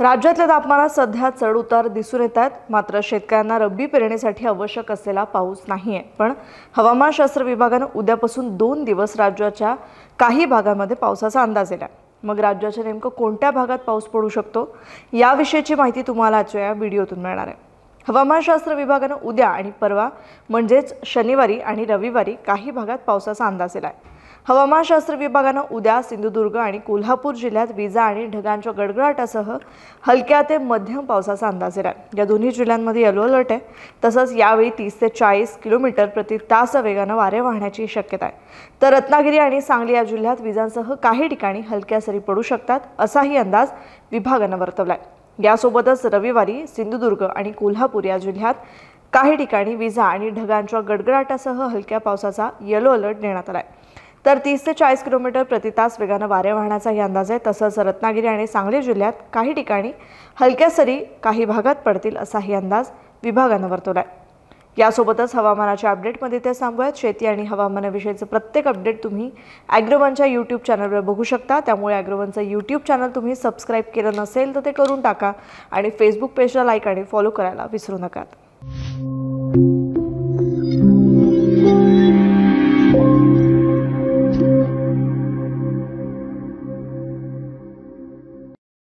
राज्यातल्या तापमानात सध्या चढ उतार दिसून येत आहेत मात्र शेतकऱ्यांना रब्बी पेरणीसाठी आवश्यक असलेला पाऊस नाही आहे पण हवामानशास्त्र विभागानं उद्यापासून दोन दिवस राज्याच्या काही भागामध्ये पावसाचा अंदाज दिला मग राज्याच्या नेमकं कोणत्या भागात पाऊस पडू शकतो याविषयीची माहिती तुम्हाला आजच्या या व्हिडिओतून मिळणार आहे हवामानशास्त्र विभागानं उद्या आणि परवा म्हणजेच शनिवारी आणि रविवारी काही भागात पावसाचा अंदाज येला आहे हवामानशास्त्र विभागानं उद्या सिंधुदुर्ग आणि कोल्हापूर जिल्ह्यात विजा आणि ढगांच्या गडगडाटासह हलक्या ते मध्यम पावसाचा अंदाज दिला या दोन्ही जिल्ह्यांमध्ये येलो अलर्ट आहे तसंच यावेळी तीस ते चाळीस किलोमीटर प्रति तास वेगानं वारे वाहण्याची शक्यता आहे तर रत्नागिरी आणि सांगली या जिल्ह्यात विजांसह काही ठिकाणी हलक्या सरी पडू शकतात असाही अंदाज विभागानं वर्तवला आहे यासोबतच रविवारी सिंधुदुर्ग आणि कोल्हापूर या जिल्ह्यात काही ठिकाणी विजा आणि ढगांच्या गडगडाटासह हलक्या पावसाचा येलो अलर्ट देण्यात आला आहे तर तीस ते चाळीस किलोमीटर प्रतितास वेगानं वारे वाहण्याचाही अंदाज आहे तसंच रत्नागिरी आणि सांगली जिल्ह्यात काही ठिकाणी हलक्या सरी काही भागात पडतील असाही अंदाज विभागानं वर्तवला आहे यासोबतच हवामानाच्या अपडेटमध्ये ते सांगूयात शेती आणि हवामानाविषयीचं प्रत्येक अपडेट तुम्ही ॲग्रोवनच्या यूट्यूब चॅनलवर बघू शकता त्यामुळे ॲग्रोवनचं यूट्यूब चॅनल तुम्ही सबस्क्राईब केलं नसेल तर ते करून टाका आणि फेसबुक पेजला लाईक आणि फॉलो करायला विसरू नका